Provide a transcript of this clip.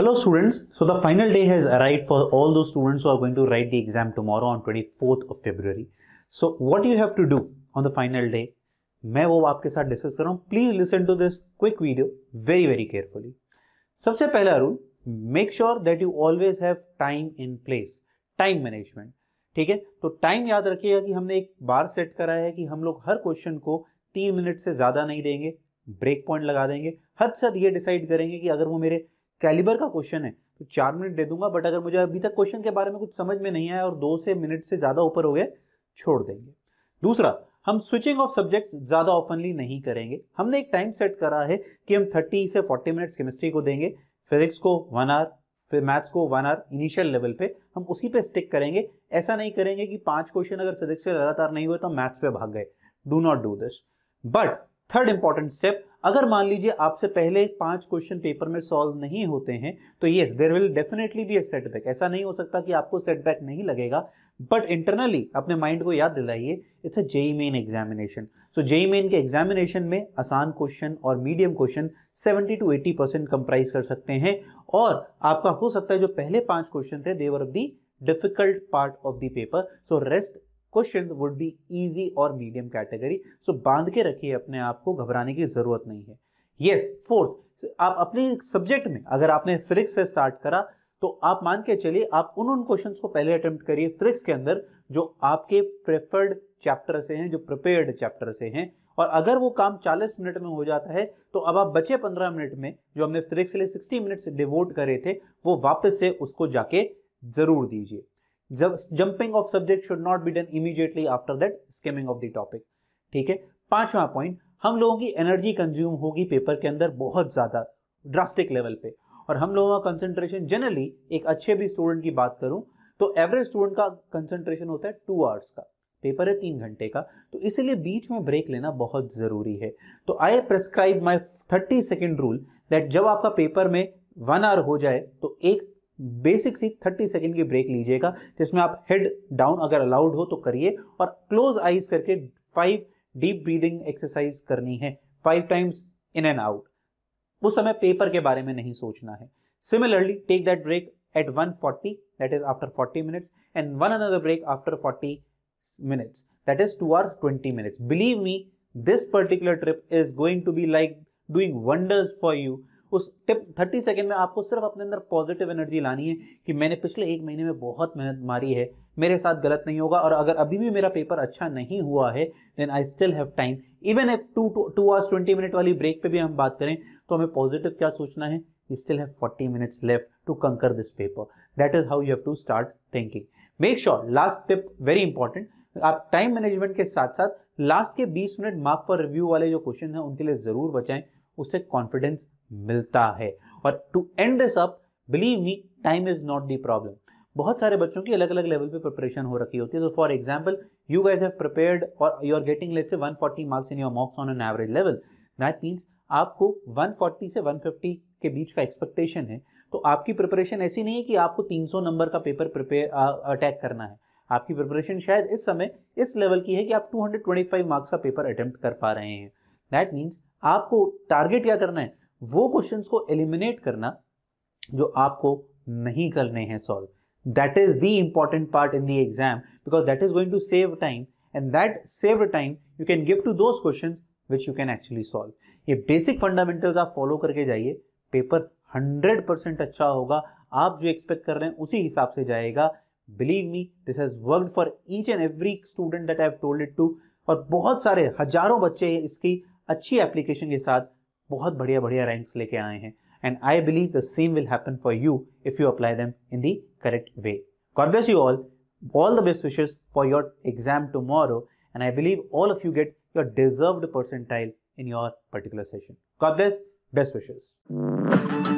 Hello students, so the final day has arrived for all those students who are going to write the exam tomorrow on 24th of February. So what you have to do on the final day, मैं वो आपके साथ discuss कर रहा हूँ please listen to this quick video very very carefully सबसे पहला rule make sure that you always have time in place time management ठीक है तो टाइम याद रखिएगा कि हमने एक बार सेट करा है कि हम लोग हर क्वेश्चन को तीन मिनट से ज़्यादा नहीं देंगे ब्रेक पॉइंट लगा देंगे हद से हद ये डिसाइड करेंगे कि अगर वो मेरे कैलिबर का क्वेश्चन है तो चार मिनट दे दूंगा बट अगर मुझे अभी तक क्वेश्चन के बारे में कुछ समझ में नहीं आया और दो से मिनट से ज़्यादा ऊपर हो गए छोड़ देंगे दूसरा हम स्विचिंग ऑफ सब्जेक्ट्स ज़्यादा ऑफनली नहीं करेंगे हमने एक टाइम सेट करा है कि हम 30 से 40 मिनट्स केमिस्ट्री को देंगे फिजिक्स को वन आर फिर मैथ्स को वन आवर इनिशियल लेवल पे हम उसी पे स्टिक करेंगे ऐसा नहीं करेंगे कि पांच क्वेश्चन अगर फिजिक्स से लगातार नहीं हुए तो मैथ्स पे भाग गए do not do this but third important step अगर मान लीजिए आपसे पहले पांच क्वेश्चन पेपर में सॉल्व नहीं होते हैं तो yes there will definitely be a setback ऐसा नहीं हो सकता कि आपको सेटबैक नहीं लगेगा बट इंटरनली अपने माइंड को याद दिलाइए it's a JEE Main examination so JEE Main के एग्जामिनेशन में आसान क्वेश्चन और medium question 70 to 80 percent comprise कर सकते हैं और आपका हो सकता है जो पहले पांच क्वेश्चन थे they were of the difficult part of the paper so rest question would be easy और मीडियम कैटेगरी सो बांध के रखिए अपने आप को घबराने की जरूरत नहीं है ये yes, फोर्थ आप अपने सब्जेक्ट में अगर आपने फिजिक्स से स्टार्ट करा तो आप मान के चलिए आप उन उन क्वेश्चंस को पहले अटेम्प्ट करिए फिजिक्स के अंदर जो आपके प्रेफर्ड चैप्टर से हैं जो प्रिपेयर्ड चैप्टर से हैं और अगर वो काम 40 मिनट में हो जाता है तो अब आप बचे 15 मिनट में जो हमने फिजिक्स के लिए 60 मिनट्स डिवोट करे थे वो वापस से उसको जाके जरूर दीजिए jumping of subject should not be done immediately after that skimming of the topic ठीक है पांचवा पॉइंट हम लोगों की एनर्जी कंज्यूम होगी पेपर के अंदर बहुत ज़्यादा ड्रास्टिक लेवल पे और हम लोगों का कंसंट्रेशन जनरली एक अच्छे भी स्टूडेंट की बात करूं तो एवरेज स्टूडेंट का कंसंट्रेशन होता है टू आवर्स का पेपर है तीन घंटे का तो इसलिए बीच में ब्रेक लेना बहुत ज़रूरी है तो I prescribe my thirty second rule that जब आपका पेपर में वन आवर हो जाए तो एक बेसिक सी 30 सेकेंड की ब्रेक लीजिएगा जिसमें आप हेड डाउन अगर अलाउड हो तो करिए और क्लोज आइज करके फाइव डीप ब्रीदिंग एक्सरसाइज करनी है five times in and out उस समय पेपर के बारे में नहीं सोचना है similarly take that break at 140 forty that is after 40 minutes and one another break after 40 minutes that is two hour 20 minutes believe me this particular trip is going to be like doing wonders for you उस tip thirty second में आपको सिर्फ अपने अंदर positive energy लानी है कि मैंने पिछले एक महीने में बहुत मेहनत मारी है मेरे साथ गलत नहीं होगा और अगर अभी भी मेरा पेपर अच्छा नहीं हुआ है then I still have time even if two two hours twenty minute वाली ब्रेक पे भी हम बात करें तो हमें पॉजिटिव क्या सोचना है you still have forty minutes left to conquer this paper that is how you have to start thinking make sure last tip very important आप टाइम मैनेजमेंट के साथ साथ लास्ट के 20 मिनट मार्क फॉर रिव्यू वाले जो question हैं उनके लिए ज़रूर बचाएं उससे कॉन्फिडेंस मिलता है और to end this up believe me time is not the problem बहुत सारे बच्चों की अलग अलग लेवल पे प्रिपरेशन हो रखी होती है तो for example you guys have prepared और you are getting let's say 140 marks in your mocks on an average level that means आपको 140 से 150 के बीच का एक्सपेक्टेशन है तो आपकी प्रिपरेशन ऐसी नहीं है कि आपको 300 नंबर का पेपर प्रिपेयर अटैक करना है आपकी प्रिपरेशन शायद इस समय इस लेवल की है कि आप 225 मार्क्स का पेपर अटैम्प्ट कर पा रहे हैं दैट मीन्स आपको टारगेट क्या करना है वो क्वेश्चंस को एलिमिनेट करना जो आपको नहीं करने हैं solve that is the important part in the exam because that is going to save time and that save time you can give to those question which you can actually solve ये basic fundamentals आप follow करके जाइए paper hundred percent अच्छा होगा आप जो expect कर रहे हैं उसी हिसाब से जाएगा believe me this has work for each and every student that I have told it to और बहुत सारे हजारों बच्चे इसकी अच्छी एप्लीकेशन के साथ बहुत बढ़िया बढ़िया रैंक्स लेके आए हैं and I believe the same will happen for you if you apply them in the correct way कॉर्बेस you all all the best wishes for your exam tomorrow and I believe all of you get your deserved percentile in your particular session कॉर्बेस best wishes